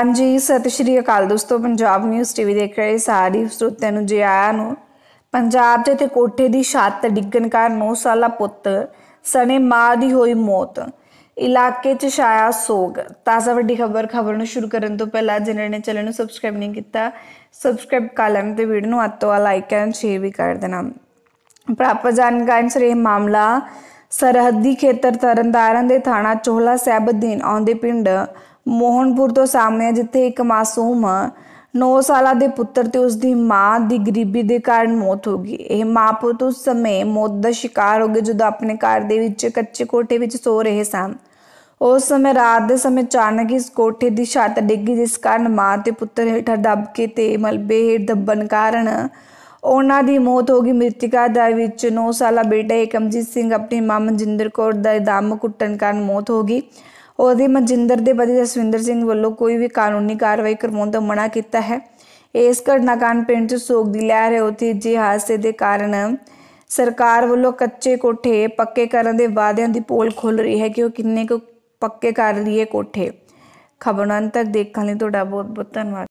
ਹਾਂਜੀ ਸਤਿ ਸ਼੍ਰੀ ਅਕਾਲ ਦੋਸਤੋ ਪੰਜਾਬ ਨਿਊਜ਼ ਟੀਵੀ ਦੇਖ ਰਹੇ ਸਾਰੇ ਸਰੋਤਿਆਂ ਨੂੰ ਜੀ ਆਇਆਂ ਨੂੰ ਪੰਜਾਬ ਦੇ ਤੇ ਕੋਠੇ ਦੀ ਛੱਤ ਡਿੱਗਣ ਕਾਰਨ 9 ਸਾਲਾ ਪੁੱਤ ਸਣੇ ਮਾਂ ਦੀ ਹੋਈ ਮੌਤ ਇਲਾਕੇ 'ਚ ਛਾਇਆ ਸੋਗ ਤਾਜ਼ਾ ਵੱਡੀ ਖਬਰ ਖਬਰ ਨੂੰ ਸ਼ੁਰੂ ਕਰਨ ਤੋਂ ਪਹਿਲਾਂ ਜਿਨ੍ਹਾਂ ਨੇ ਚੈਨਲ ਨੂੰ ਸਬਸਕ੍ਰਾਈਬ ਨਹੀਂ ਕੀਤਾ ਸਬਸਕ੍ਰਾਈਬ ਕਰ ਲੈਣ ਤੇ ਵੀਡੀਓ ਨੂੰ ਅੱਤੋ ਲਾਈਕ ਐਂਡ ਸ਼ੇਅਰ ਵੀ ਕਰ ਦੇਣਾ ਪ੍ਰਾਪਤ ਜਾਣਕਾਰੀ ਅਨੁਸਾਰ ਇਹ ਮਾਮਲਾ ਸਰਹੱਦੀ ਖੇਤਰ ਤਰਨਤਾਰਨ ਦੇ ਥਾਣਾ ਚੋਹਲਾ ਸਾਹਿਬ ਦੇ ਆਉਂਦੇ ਪਿੰਡ ਮੋਹਨਪੁਰ ਤੋਂ ਸਾਹਮਣੇ ਜਿੱਥੇ ਇੱਕ ਮਾਸੂਮ 9 ਸਾਲਾਂ ਦੇ ਪੁੱਤਰ ਤੇ ਉਸ ਦੀ ਮਾਂ ਦੀ ਗਰੀਬੀ ਦੇ ਕਾਰਨ ਮੌਤ ਹੋ ਗਈ ਇਹ ਮਾਂ ਪੁੱਤ ਉਸ ਸਮੇਂ ਮੌਤ ਦਾ ਸ਼ਿਕਾਰ ਹੋ ਗਏ ਜਦੋਂ ਆਪਣੇ ਘਰ ਦੇ ਵਿੱਚ ਕੱਚੇ ਕੋਠੇ ਵਿੱਚ ਸੋ ਰਹੇ ਸਨ ਉਸ ਸਮੇਂ ਰਾਤ ਦੇ ਸਮੇਂ ਅਚਾਨਕ ਇਸ ਕੋਠੇ ਦੀ ਛੱਤ ਡਿੱਗੀ ਜਿਸ ਕਾਰਨ ਮਾਂ ਤੇ ਪੁੱਤਰ ਹੇਠਾਂ ਦੱਬ ਕੇ ਤੇ ਮਲਬੇ ਹੇਠ ਦੱਬਣ ਕਾਰਨ ਉਹਨਾਂ ਦੀ ਮੌਤ ਹੋ ਗਈ ਮ੍ਰਿਤਿਕਾ ਦਾ ਵਿੱਚ 9 ਸਾਲਾ ਬੇਟਾ ਏਕਮਜੀਤ ਸਿੰਘ ਆਪਣੀ ਮਾਂ ਮਨਜਿੰਦਰ ਕੌਰ ਦਾ ਦਮ ਕੁੱਟਣ ਕਾਰਨ ਮੌਤ ਹੋ ਗਈ ਉਹਦੇ ਮਨਜਿੰਦਰ ਦੇ ਬਦਲੇ ਜਸਵਿੰਦਰ ਸਿੰਘ ਵੱਲੋਂ ਕੋਈ ਵੀ ਕਾਨੂੰਨੀ ਕਾਰਵਾਈ ਕਰਵਾਉਣ ਦਾ ਮਨਾ ਕੀਤਾ ਹੈ ਇਸ ਘਟਨਾ ਕਾਰਨ ਪਿੰਡ 'ਚ ਸੋਗ ਦੀ ਲਹਿਰ ਹੈ ਉੱਥੇ ਜੇ ਹਾਦਸੇ ਦੇ ਕਾਰਨ ਸਰਕਾਰ ਵੱਲੋਂ ਕੱਚੇ ਕੋਠੇ ਪੱਕੇ ਕਰਨ ਦੇ ਵਾਅਦਿਆਂ ਦੀ ਪੋਲ ਖੁੱਲ ਰਹੀ ਹੈ ਕਿ ਉਹ ਕਿੰਨੇ ਕੁ ਪੱਕੇ ਕਰ ਲਈਏ ਕੋਠੇ ਖਬਰਾਂ ਤੱਕ ਦੇਖਣ ਲਈ ਤੁਹਾਡਾ ਬਹੁਤ ਬਹੁਤ ਧੰਨਵਾਦ